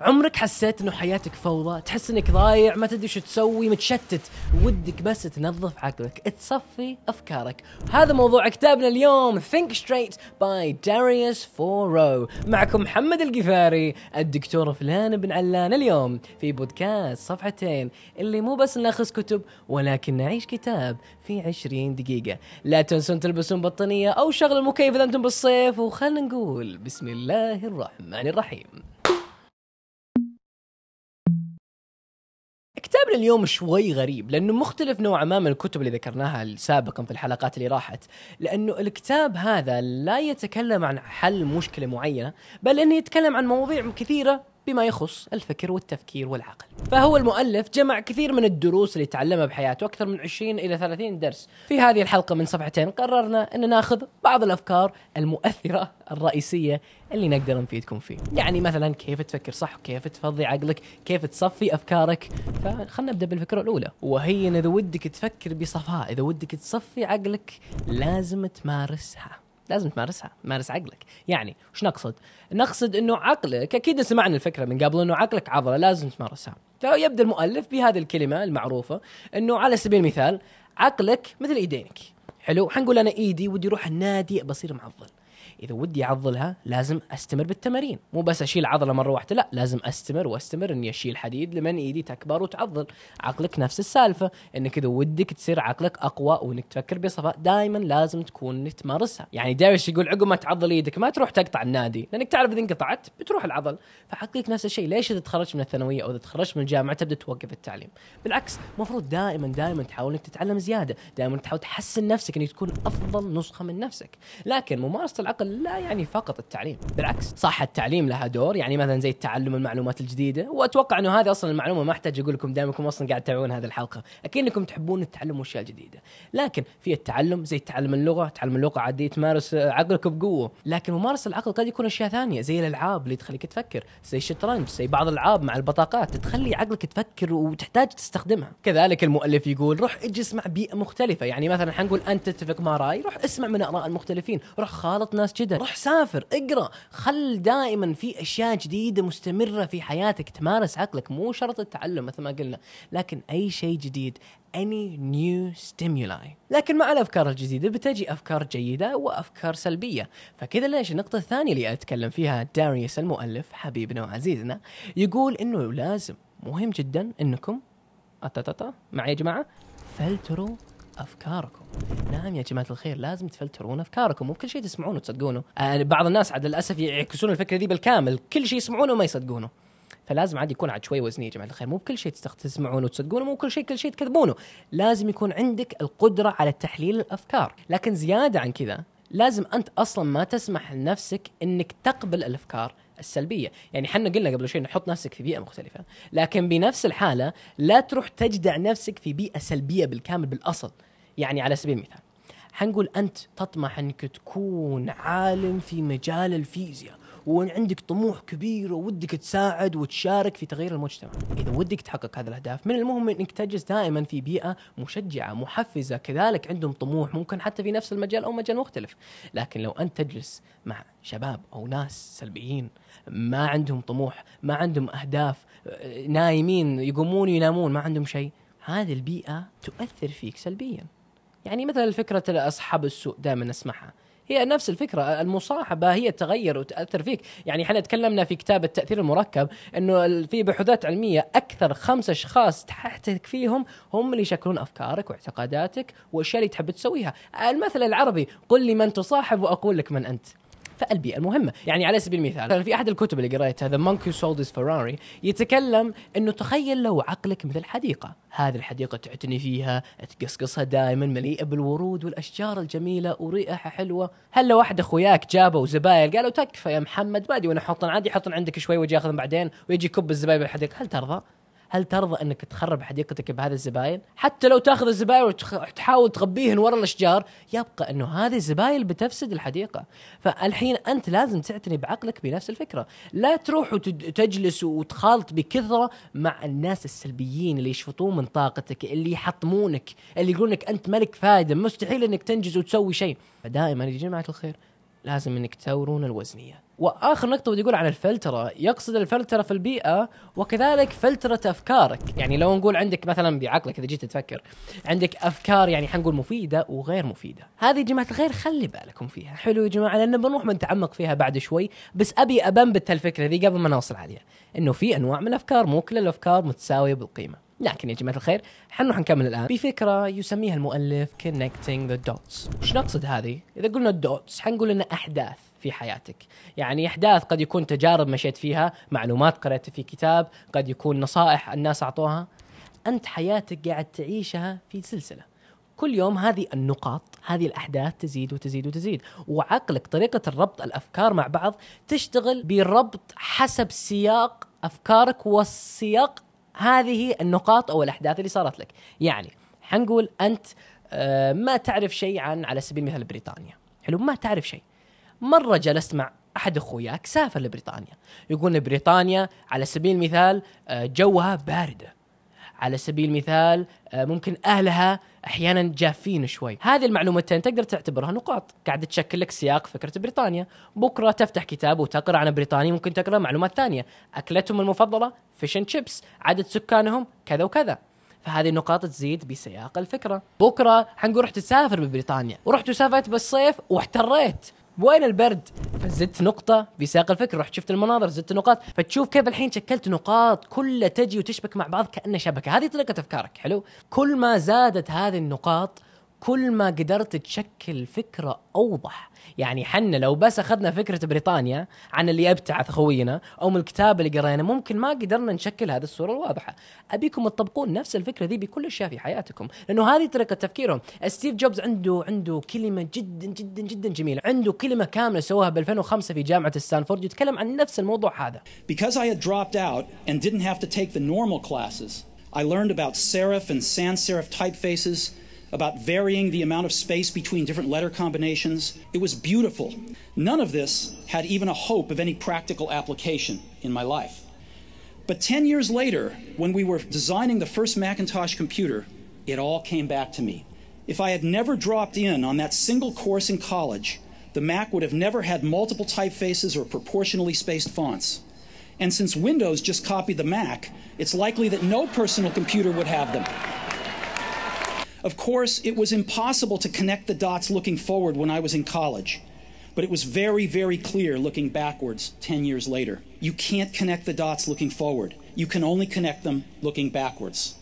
عمرك حسيت انه حياتك فوضى تحس انك ضايع ما تدري شو تسوي متشتت ودك بس تنظف عقلك تصفي افكارك هذا موضوع كتابنا اليوم Think Straight by Darius Foro معكم محمد القفاري الدكتور فلان بن علان اليوم في بودكاست صفحتين اللي مو بس ناخذ كتب ولكن نعيش كتاب في 20 دقيقة لا تنسون تلبسون بطانية او شغل المكيف اذا انتم بالصيف وخلنا نقول بسم الله الرحمن الرحيم كتابنا اليوم شوي غريب لانه مختلف نوعا ما من الكتب اللي ذكرناها سابقا في الحلقات اللي راحت لانه الكتاب هذا لا يتكلم عن حل مشكله معينه بل انه يتكلم عن مواضيع كثيره بما يخص الفكر والتفكير والعقل فهو المؤلف جمع كثير من الدروس اللي تعلمها بحياته أكثر من 20 إلى 30 درس في هذه الحلقة من صفحتين قررنا أن ناخذ بعض الأفكار المؤثرة الرئيسية اللي نقدر نفيدكم فيه يعني مثلا كيف تفكر صح وكيف تفضي عقلك كيف تصفي أفكارك فخلنا نبدأ بالفكرة الأولى وهي إن إذا ودك تفكر بصفاء إذا ودك تصفي عقلك لازم تمارسها لازم تمارسها مارس عقلك يعني وش نقصد نقصد انه عقلك اكيد سمعنا الفكره من قبل انه عقلك عضله لازم تمارسها فيبدا المؤلف بهذه الكلمه المعروفه انه على سبيل المثال عقلك مثل ايدينك حلو حنقول انا ايدي ودي اروح النادي بصير معضل اذا ودي اعضلها لازم استمر بالتمارين مو بس اشيل عضله مره واحده لا لازم استمر واستمر اني اشيل حديد لمن ايدي تكبر وتعضل عقلك نفس السالفه انك اذا ودك تصير عقلك اقوى وانك تفكر بصفاء دائما لازم تكون تمارسها يعني دايش يقول عقب ما تعضل ايدك ما تروح تقطع النادي لانك تعرف اذا انقطعت بتروح العضل فعقلك نفس الشيء ليش اذا تخرجت من الثانويه او اذا تخرجت من الجامعه تبدا توقف التعليم بالعكس المفروض دائما دائما تحاول انك تتعلم زياده دائما تحاول تحسن نفسك انك تكون افضل نسخه من نفسك لكن ممارسه العقل الأقل لا يعني. يعني فقط التعليم بالعكس صح التعليم لها دور يعني مثلا زي تعلم المعلومات الجديدة وأتوقع أنه هذه أصلا المعلومة ما أحتاج أقول لكم دائما أنكم أصلا قاعد تتابعون هذه الحلقة أكيد أنكم تحبون التعلم اشياء جديدة لكن في التعلم زي تعلم اللغة تعلم اللغة عادي تمارس عقلك بقوة لكن ممارسة العقل قد يكون أشياء ثانية زي الألعاب اللي تخليك تفكر زي الشطرنج زي بعض الألعاب مع البطاقات تخلي عقلك تفكر وتحتاج تستخدمها كذلك المؤلف يقول روح اجلس مع بيئة مختلفة يعني مثلا حنقول أنت تتفق مع رأي روح اسمع من آراء المختلفين روح خالط ناس كذا روح سافر اقرا خل دائما في اشياء جديده مستمره في حياتك تمارس عقلك مو شرط التعلم مثل ما قلنا لكن اي شيء جديد any new stimuli لكن مع الافكار الجديده بتجي افكار جيده وافكار سلبيه فكذا ليش النقطه الثانيه اللي اتكلم فيها داريوس المؤلف حبيبنا وعزيزنا يقول انه لازم مهم جدا انكم أتتتا معي يا جماعه فلتروا افكاركم نعم يا جماعه الخير لازم تفلترون افكاركم مو كل شيء تسمعونه تصدقونه يعني آه، بعض الناس عاد للاسف يعكسون الفكره دي بالكامل كل شيء يسمعونه ما يصدقونه فلازم عاد يكون عاد شوي وزنيه يا جماعه الخير مو كل شيء تسمعونه وتصدقونه مو كل شيء كل شيء تكذبونه لازم يكون عندك القدره على تحليل الافكار لكن زياده عن كذا لازم انت اصلا ما تسمح لنفسك انك تقبل الافكار السلبيه يعني حنا قلنا قبل شوي نحط نفسك في بيئه مختلفه لكن بنفس الحاله لا تروح تجدع نفسك في بيئه سلبيه بالكامل بالاصل يعني على سبيل المثال حنقول انت تطمح انك تكون عالم في مجال الفيزياء وعندك طموح كبير وودك تساعد وتشارك في تغيير المجتمع اذا ودك تحقق هذه الاهداف من المهم انك تجلس دائما في بيئه مشجعه محفزه كذلك عندهم طموح ممكن حتى في نفس المجال او مجال مختلف لكن لو انت تجلس مع شباب او ناس سلبيين ما عندهم طموح ما عندهم اهداف نايمين يقومون ينامون ما عندهم شيء هذه البيئه تؤثر فيك سلبيا يعني مثلا فكره اصحاب السوء دائما نسمعها هي نفس الفكره المصاحبه هي تغير وتاثر فيك يعني احنا تكلمنا في كتاب التاثير المركب انه في بحوثات علميه اكثر خمسة اشخاص تحتك فيهم هم اللي يشكلون افكارك واعتقاداتك والاشياء اللي تحب تسويها المثل العربي قل لي من تصاحب واقول لك من انت فالبيئه المهمه يعني على سبيل المثال في احد الكتب اللي قريتها ذا مونكي سولدز فيراري يتكلم انه تخيل لو عقلك مثل حديقه هذه الحديقه تعتني فيها تقصقصها دائما مليئه بالورود والاشجار الجميله وريئة حلوه هل لو واحد اخوياك جابه وزبايل قالوا تكفى يا محمد ما ادري وانا احطن عادي يحطن عندك شوي واجي اخذن بعدين ويجي يكب الزبايل بالحديقه هل ترضى هل ترضى انك تخرب حديقتك بهذه الزباين؟ حتى لو تاخذ الزباين وتحاول تغبيهن ورا الاشجار يبقى انه هذه الزباين بتفسد الحديقه، فالحين انت لازم تعتني بعقلك بنفس الفكره، لا تروح وتجلس وتخالط بكثره مع الناس السلبيين اللي يشفطون من طاقتك، اللي يحطمونك، اللي يقولون لك انت ملك فائده، مستحيل انك تنجز وتسوي شيء، فدائما يا جماعه الخير لازم انك تثورون الوزنيه. واخر نقطه بدي اقول عن الفلتره يقصد الفلتره في البيئه وكذلك فلتره افكارك يعني لو نقول عندك مثلا بعقلك اذا جيت تفكر عندك افكار يعني حنقول مفيده وغير مفيده هذه يا جماعه الخير خلي بالكم فيها حلو يا جماعه لان بنروح بنتعمق فيها بعد شوي بس ابي ابنبت الفكره ذي قبل ما نوصل عليها انه في انواع من الافكار مو كل الافكار متساويه بالقيمه لكن يا جماعه الخير حنروح نكمل الان بفكره يسميها المؤلف connecting the dots وش نقصد هذه اذا قلنا dots حنقول ان احداث في حياتك يعني احداث قد يكون تجارب مشيت فيها معلومات قرأت في كتاب قد يكون نصائح الناس اعطوها انت حياتك قاعد تعيشها في سلسله كل يوم هذه النقاط هذه الاحداث تزيد وتزيد وتزيد وعقلك طريقه الربط الافكار مع بعض تشتغل بربط حسب سياق افكارك والسياق هذه النقاط او الاحداث اللي صارت لك يعني حنقول انت آه، ما تعرف شيء عن على سبيل المثال بريطانيا حلو ما تعرف شيء مره جلست مع احد اخوياك سافر لبريطانيا يقول بريطانيا على سبيل المثال آه، جوها بارده على سبيل المثال آه، ممكن اهلها احيانا جافين شوي هذه المعلومتين تقدر تعتبرها نقاط قاعده تشكل لك سياق فكره بريطانيا بكره تفتح كتاب وتقرا عن بريطانيا ممكن تقرا معلومات ثانيه اكلتهم المفضله فيشن شيبس عدد سكانهم كذا وكذا فهذه النقاط تزيد بسياق الفكره بكره حنقول رحت تسافر ببريطانيا ورحت وسافرت بالصيف واحتريت وين البرد؟ فزدت نقطة في سياق الفكر رحت شفت المناظر زدت نقاط فتشوف كيف الحين شكلت نقاط كلها تجي وتشبك مع بعض كأنها شبكة هذه طريقة أفكارك حلو؟ كل ما زادت هذه النقاط كل ما قدرت تشكل فكره اوضح يعني حنا لو بس اخذنا فكره بريطانيا عن اللي ابتعث خوينا او من الكتاب اللي قرينا ممكن ما قدرنا نشكل هذه الصوره الواضحه ابيكم تطبقون نفس الفكره ذي بكل أشياء في حياتكم لانه هذه طريقه تفكيرهم ستيف جوبز عنده عنده كلمه جدا جدا جدا جميله عنده كلمه كامله سواها ب 2005 في جامعه ستانفورد يتكلم عن نفس الموضوع هذا because i had dropped out and didn't have to take the normal classes i learned about serif and sans serif typefaces about varying the amount of space between different letter combinations. It was beautiful. None of this had even a hope of any practical application in my life. But 10 years later, when we were designing the first Macintosh computer, it all came back to me. If I had never dropped in on that single course in college, the Mac would have never had multiple typefaces or proportionally spaced fonts. And since Windows just copied the Mac, it's likely that no personal computer would have them. Of course, it was impossible to connect the dots looking forward when I was in college, but it was very, very clear looking backwards 10 years later. You can't connect the dots looking forward, you can only connect them looking backwards.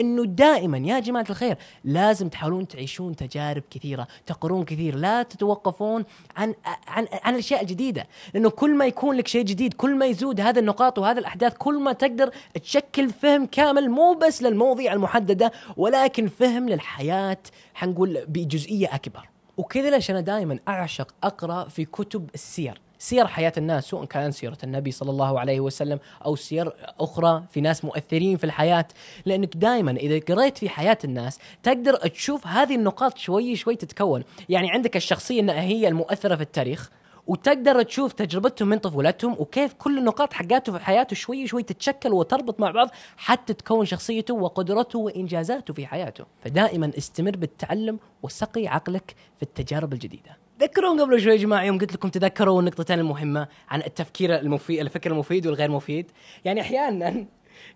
انه دائما يا جماعه الخير لازم تحاولون تعيشون تجارب كثيره تقرون كثير لا تتوقفون عن عن عن الاشياء الجديده لانه كل ما يكون لك شيء جديد كل ما يزود هذا النقاط وهذا الاحداث كل ما تقدر تشكل فهم كامل مو بس للمواضيع المحدده ولكن فهم للحياه حنقول بجزئيه اكبر وكذا ليش انا دائما اعشق اقرا في كتب السير سير حياه الناس سواء كان سيره النبي صلى الله عليه وسلم او سير اخرى في ناس مؤثرين في الحياه لانك دائما اذا قريت في حياه الناس تقدر تشوف هذه النقاط شوي شوي تتكون يعني عندك الشخصيه انها هي المؤثره في التاريخ وتقدر تشوف تجربتهم من طفولتهم وكيف كل النقاط حقاته في حياته شوي شوي تتشكل وتربط مع بعض حتى تكون شخصيته وقدرته وانجازاته في حياته فدائما استمر بالتعلم وسقي عقلك في التجارب الجديده تذكرون قبل شوي يا جماعه يوم قلت لكم تذكروا النقطتين المهمه عن التفكير المفيد الفكر المفيد والغير مفيد يعني احيانا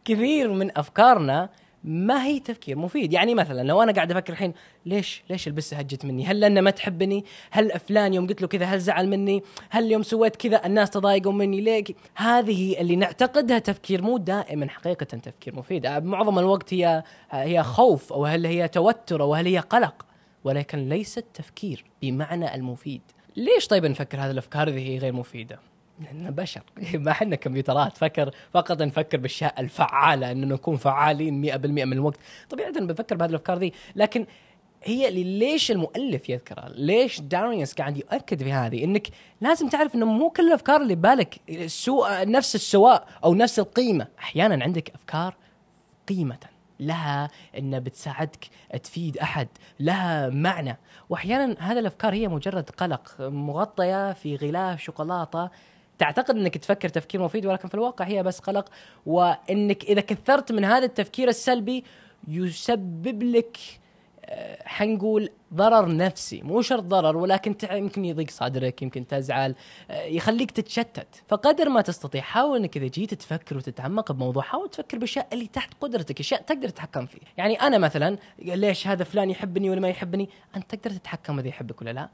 كثير من افكارنا ما هي تفكير مفيد يعني مثلا لو انا قاعد افكر الحين ليش ليش البسه هجت مني هل لانه ما تحبني هل فلان يوم قلت له كذا هل زعل مني هل يوم سويت كذا الناس تضايقوا مني ليك هذه اللي نعتقدها تفكير مو دائما حقيقه تفكير مفيد معظم الوقت هي هي خوف او هل هي توتر او هل هي قلق ولكن ليست تفكير بمعنى المفيد ليش طيب نفكر هذه الافكار هذه غير مفيده لاننا بشر ما احنا كمبيوترات فكر فقط نفكر بالاشياء الفعاله انه نكون فعالين 100% من الوقت طبيعه بفكر بهذه الافكار ذي لكن هي ليش المؤلف يذكرها؟ ليش دارينس قاعد يؤكد في هذه؟ انك لازم تعرف انه مو كل الافكار اللي ببالك سوء نفس السواء او نفس القيمه، احيانا عندك افكار قيمه لها ان بتساعدك تفيد احد، لها معنى، واحيانا هذه الافكار هي مجرد قلق مغطيه في غلاف شوكولاته تعتقد انك تفكر تفكير مفيد ولكن في الواقع هي بس قلق وانك اذا كثرت من هذا التفكير السلبي يسبب لك حنقول آه، ضرر نفسي مو شرط ضرر ولكن يمكن يضيق صدرك يمكن تزعل آه، يخليك تتشتت فقدر ما تستطيع حاول انك اذا جيت تفكر وتتعمق بموضوع حاول تفكر بالاشياء اللي تحت قدرتك اشياء تقدر تتحكم فيه يعني انا مثلا ليش هذا فلان يحبني ولا ما يحبني انت تقدر تتحكم اذا يحبك ولا لا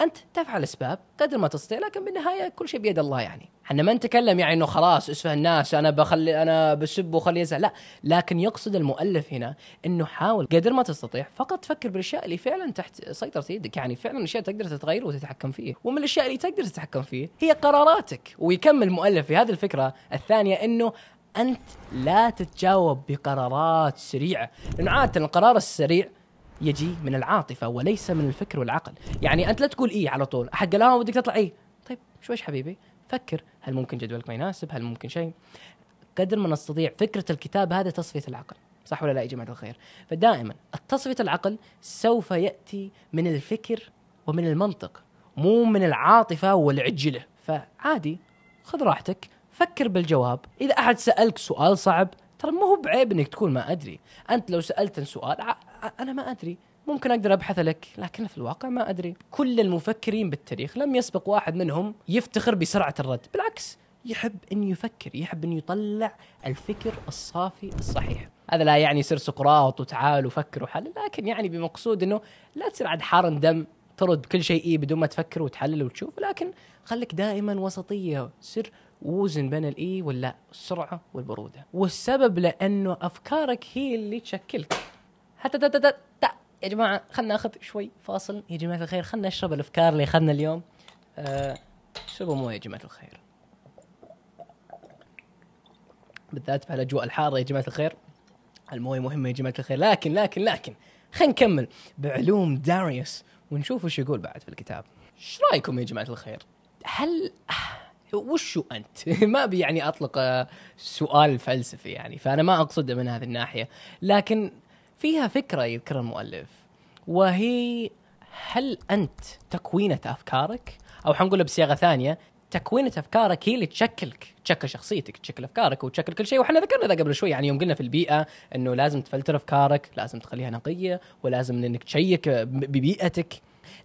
انت تفعل اسباب قدر ما تستطيع لكن بالنهايه كل شيء بيد الله يعني احنا ما نتكلم يعني انه خلاص اسفه الناس انا بخلي انا بسب وخلي يزعل لا لكن يقصد المؤلف هنا انه حاول قدر ما تستطيع فقط تفكر بالاشياء اللي فعلا تحت سيطره يدك يعني فعلا الاشياء تقدر تتغير وتتحكم فيه ومن الاشياء اللي تقدر تتحكم فيه هي قراراتك ويكمل المؤلف في هذه الفكره الثانيه انه انت لا تتجاوب بقرارات سريعه لانه عاده القرار السريع يجي من العاطفه وليس من الفكر والعقل يعني انت لا تقول اي على طول أحد قال آه، ودك تطلع اي طيب شويش حبيبي فكر هل ممكن جدولك ما يناسب هل ممكن شيء قدر ما نستطيع فكره الكتاب هذا تصفيه العقل صح ولا لا يا جماعه الخير فدائما التصفية العقل سوف ياتي من الفكر ومن المنطق مو من العاطفه والعجله فعادي خذ راحتك فكر بالجواب اذا احد سالك سؤال صعب ترى ما هو بعيب انك تكون ما ادري انت لو سالت سؤال انا ما ادري ممكن اقدر ابحث لك لكن في الواقع ما ادري كل المفكرين بالتاريخ لم يسبق واحد منهم يفتخر بسرعه الرد بالعكس يحب ان يفكر يحب ان يطلع الفكر الصافي الصحيح هذا لا يعني سر سقراط وتعال وفكر وحلل لكن يعني بمقصود انه لا تصير عاد حار دم ترد كل شيء إيه بدون ما تفكر وتحلل وتشوف لكن خليك دائما وسطيه سر وزن بين الاي واللا السرعه والبروده والسبب لانه افكارك هي اللي تشكلك حتى تا تا تا تا يا جماعه خلنا ناخذ شوي فاصل يا جماعه الخير خلنا نشرب الافكار اللي اخذنا اليوم آه شربوا مويه يا جماعه الخير بالذات في الأجواء الحاره يا جماعه الخير المويه مهمه يا جماعه الخير لكن لكن لكن خلينا نكمل بعلوم داريوس ونشوف وش يقول بعد في الكتاب ايش رايكم يا جماعه الخير هل وشو انت؟ ما ابي يعني اطلق سؤال فلسفي يعني فانا ما اقصده من هذه الناحيه، لكن فيها فكرة يذكر المؤلف وهي هل أنت تكوينة أفكارك أو حنقولها بصياغة ثانية تكوينة أفكارك هي اللي تشكلك تشكل شخصيتك تشكل أفكارك وتشكل كل شيء وحنا ذكرنا ذا قبل شوي يعني يوم قلنا في البيئة أنه لازم تفلتر أفكارك لازم تخليها نقية ولازم أنك تشيك ببيئتك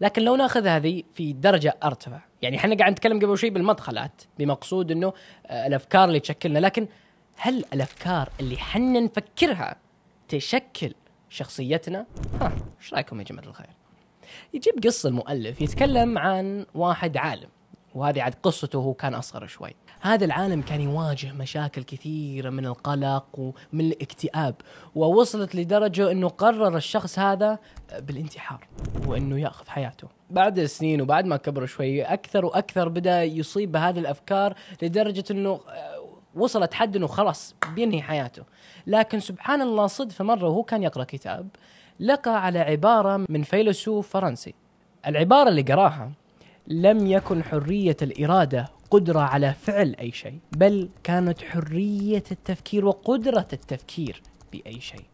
لكن لو ناخذ هذه في درجة أرتفع يعني احنا قاعد نتكلم قبل شوي بالمدخلات بمقصود أنه آه، الأفكار اللي تشكلنا لكن هل الأفكار اللي حنا نفكرها تشكل شخصيتنا ها ايش رايكم يا جماعه الخير يجيب قصه المؤلف يتكلم عن واحد عالم وهذه عاد قصته هو كان اصغر شوي هذا العالم كان يواجه مشاكل كثيرة من القلق ومن الاكتئاب ووصلت لدرجة انه قرر الشخص هذا بالانتحار وانه ياخذ حياته بعد سنين وبعد ما كبر شوي اكثر واكثر بدا يصيب بهذه الافكار لدرجة انه آه، وصلت حد انه خلاص بينهي حياته لكن سبحان الله صدفة مرة وهو كان يقرأ كتاب لقى على عبارة من فيلسوف فرنسي العبارة اللي قراها لم يكن حرية الإرادة قدرة على فعل أي شيء بل كانت حرية التفكير وقدرة التفكير بأي شيء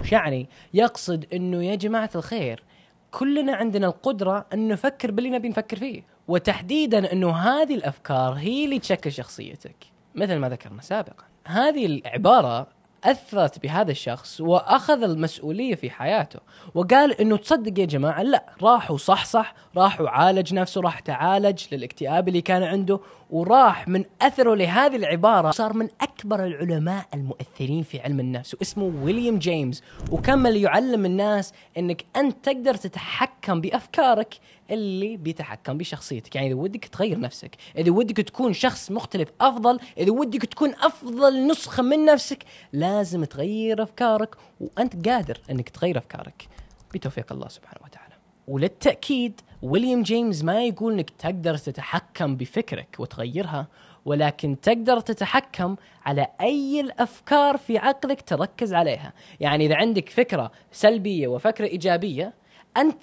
وش يعني يقصد أنه يا جماعة الخير كلنا عندنا القدرة أن نفكر باللي نبي نفكر فيه وتحديدا أنه هذه الأفكار هي اللي تشكل شخصيتك مثل ما ذكرنا سابقا هذه العبارة اثرت بهذا الشخص واخذ المسؤوليه في حياته وقال انه تصدق يا جماعه لا راح وصحصح راح وعالج نفسه راح تعالج للاكتئاب اللي كان عنده وراح من اثره لهذه العباره صار من اكبر العلماء المؤثرين في علم النفس واسمه ويليام جيمس وكمل يعلم الناس انك انت تقدر تتحكم بافكارك اللي بيتحكم بشخصيتك يعني اذا ودك تغير نفسك اذا ودك تكون شخص مختلف افضل اذا ودك تكون افضل نسخه من نفسك لازم تغير افكارك وانت قادر انك تغير افكارك بتوفيق الله سبحانه وتعالى وللتاكيد ويليام جيمس ما يقول انك تقدر تتحكم بفكرك وتغيرها ولكن تقدر تتحكم على اي الافكار في عقلك تركز عليها يعني اذا عندك فكره سلبيه وفكره ايجابيه انت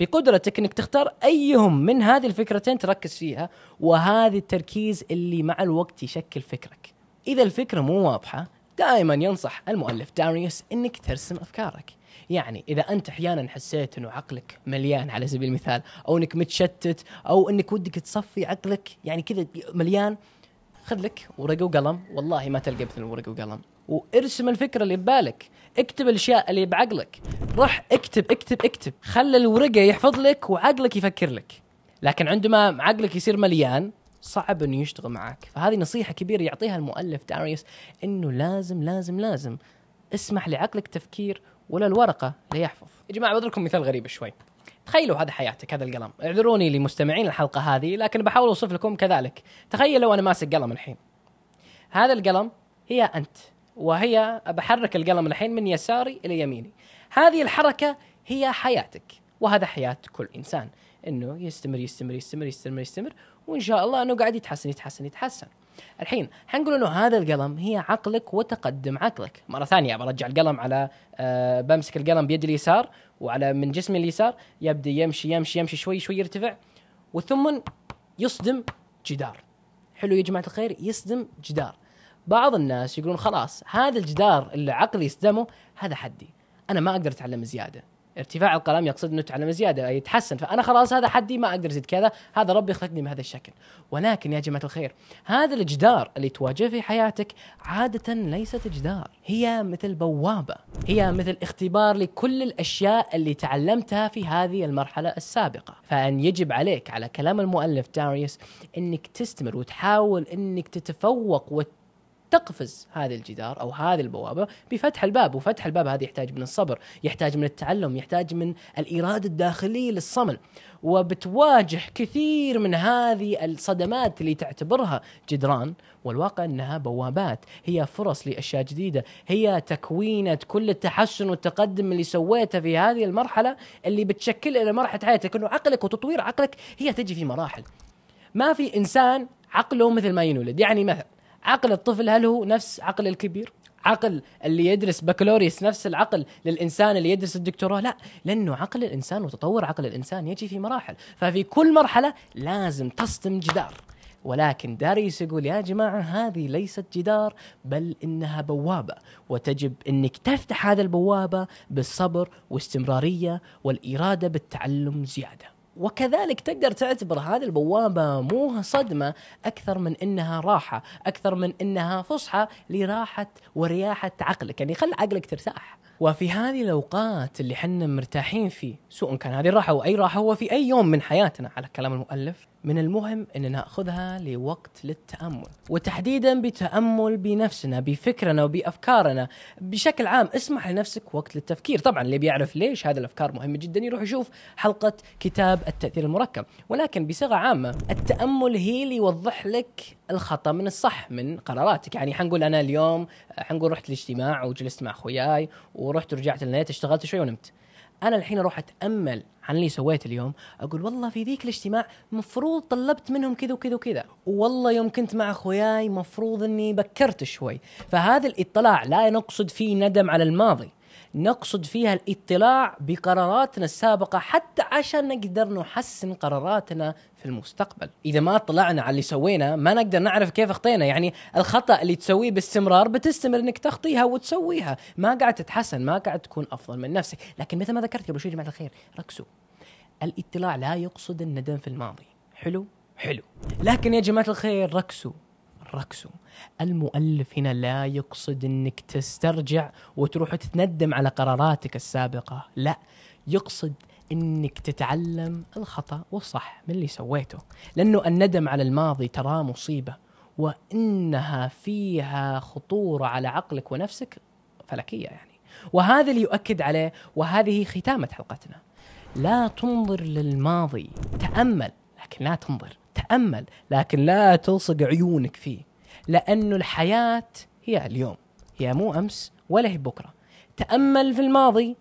بقدرتك انك تختار ايهم من هذه الفكرتين تركز فيها وهذا التركيز اللي مع الوقت يشكل فكرك اذا الفكره مو واضحه دائما ينصح المؤلف داريوس انك ترسم افكارك يعني اذا انت احيانا حسيت انه عقلك مليان على سبيل المثال او انك متشتت او انك ودك تصفي عقلك يعني كذا مليان خذ لك ورقه وقلم والله ما تلقى مثل ورقه وقلم وارسم الفكره اللي ببالك اكتب الاشياء اللي بعقلك رح اكتب اكتب اكتب خلى الورقه يحفظ لك وعقلك يفكر لك لكن عندما عقلك يصير مليان صعب انه يشتغل معك فهذه نصيحه كبيره يعطيها المؤلف داريوس انه لازم لازم لازم اسمح لعقلك تفكير ولا الورقه ليحفظ يا جماعه بضرب لكم مثال غريب شوي تخيلوا هذا حياتك هذا القلم اعذروني لمستمعين الحلقه هذه لكن بحاول اوصف لكم كذلك تخيل لو انا ماسك قلم الحين هذا القلم هي انت وهي بحرك القلم الحين من يساري الى يميني هذه الحركه هي حياتك وهذا حياه كل انسان انه يستمر يستمر يستمر يستمر يستمر وان شاء الله انه قاعد يتحسن يتحسن يتحسن الحين حنقول انه هذا القلم هي عقلك وتقدم عقلك مره ثانيه برجع القلم على أه بمسك القلم بيد اليسار وعلى من جسمي اليسار يبدا يمشي يمشي يمشي شوي شوي يرتفع وثم يصدم جدار حلو يا جماعه الخير يصدم جدار بعض الناس يقولون خلاص هذا الجدار اللي عقلي يصدمه هذا حدي انا ما اقدر اتعلم زياده ارتفاع القلم يقصد انه تعلم زياده يتحسن فانا خلاص هذا حدي ما اقدر ازيد كذا هذا ربي خلقني بهذا الشكل ولكن يا جماعه الخير هذا الجدار اللي تواجهه في حياتك عاده ليست جدار هي مثل بوابه هي مثل اختبار لكل الاشياء اللي تعلمتها في هذه المرحله السابقه فان يجب عليك على كلام المؤلف داريوس انك تستمر وتحاول انك تتفوق وت تقفز هذا الجدار او هذه البوابه بفتح الباب وفتح الباب هذا يحتاج من الصبر يحتاج من التعلم يحتاج من الاراده الداخليه للصمل وبتواجه كثير من هذه الصدمات اللي تعتبرها جدران والواقع انها بوابات هي فرص لاشياء جديده هي تكوينه كل التحسن والتقدم اللي سويته في هذه المرحله اللي بتشكل الى مرحله حياتك انه عقلك وتطوير عقلك هي تجي في مراحل ما في انسان عقله مثل ما ينولد يعني مثلا عقل الطفل هل هو نفس عقل الكبير؟ عقل اللي يدرس بكالوريوس نفس العقل للانسان اللي يدرس الدكتوراه لا لانه عقل الانسان وتطور عقل الانسان يجي في مراحل ففي كل مرحله لازم تصدم جدار ولكن داريس يقول يا جماعه هذه ليست جدار بل انها بوابه وتجب انك تفتح هذه البوابه بالصبر واستمراريه والاراده بالتعلم زياده وكذلك تقدر تعتبر هذه البوابة مو صدمة أكثر من إنها راحة أكثر من إنها فصحى لراحة ورياحة عقلك يعني خل عقلك ترتاح وفي هذه الأوقات اللي حنا مرتاحين فيه سواء كان هذه الراحة أو أي راحة هو في أي يوم من حياتنا على كلام المؤلف من المهم ان ناخذها لوقت للتامل وتحديدا بتامل بنفسنا بفكرنا وبافكارنا بشكل عام اسمح لنفسك وقت للتفكير طبعا اللي بيعرف ليش هذه الافكار مهمه جدا يروح يشوف حلقه كتاب التاثير المركب ولكن بصيغه عامه التامل هي اللي يوضح لك الخطا من الصح من قراراتك يعني حنقول انا اليوم حنقول رحت الاجتماع وجلست مع اخوياي ورحت ورجعت لنيت اشتغلت شوي ونمت انا الحين اروح اتامل عن اللي سويت اليوم اقول والله في ذيك الاجتماع مفروض طلبت منهم كذا وكذا وكذا والله يوم كنت مع اخوياي مفروض اني بكرت شوي فهذا الاطلاع لا نقصد فيه ندم على الماضي نقصد فيها الاطلاع بقراراتنا السابقه حتى عشان نقدر نحسن قراراتنا في المستقبل اذا ما اطلعنا على اللي سوينا ما نقدر نعرف كيف اخطينا يعني الخطا اللي تسويه باستمرار بتستمر انك تخطيها وتسويها ما قاعد تتحسن ما قاعد تكون افضل من نفسك لكن مثل ما ذكرت قبل شوي جماعه الخير ركزوا الاطلاع لا يقصد الندم في الماضي حلو حلو لكن يا جماعه الخير ركزوا ركزوا المؤلف هنا لا يقصد انك تسترجع وتروح تتندم على قراراتك السابقه لا يقصد انك تتعلم الخطا والصح من اللي سويته لانه الندم على الماضي تراه مصيبه وانها فيها خطوره على عقلك ونفسك فلكيه يعني وهذا اللي يؤكد عليه وهذه ختامه حلقتنا لا تنظر للماضي تامل لكن لا تنظر تامل لكن لا تلصق عيونك فيه لانه الحياه هي اليوم هي مو امس ولا هي بكره تامل في الماضي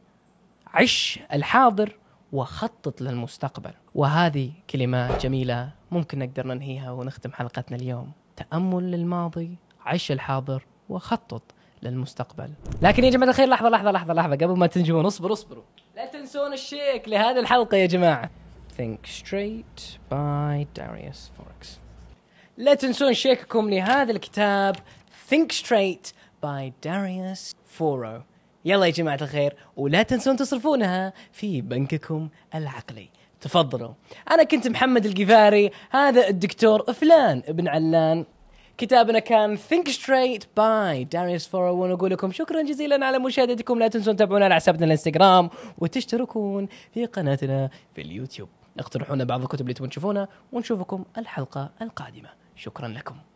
عش الحاضر وخطط للمستقبل وهذه كلمات جميله ممكن نقدر ننهيها ونختم حلقتنا اليوم تامل للماضي عش الحاضر وخطط للمستقبل لكن يا جماعه الخير لحظه لحظه لحظه لحظه قبل ما تنجمون اصبروا اصبروا لا تنسون الشيك لهذه الحلقه يا جماعه Think Straight by Darius Forex لا تنسون شيككم لهذا الكتاب Think Straight by Darius Foro يلا يا جماعة الخير ولا تنسون تصرفونها في بنككم العقلي تفضلوا أنا كنت محمد القفاري هذا الدكتور فلان ابن علان كتابنا كان Think Straight by Darius Foro ونقول لكم شكرا جزيلا على مشاهدتكم لا تنسون تتابعونا على حسابنا الانستغرام وتشتركون في قناتنا في اليوتيوب اقترحونا بعض الكتب اللي تبون تشوفونها ونشوفكم الحلقه القادمه شكرا لكم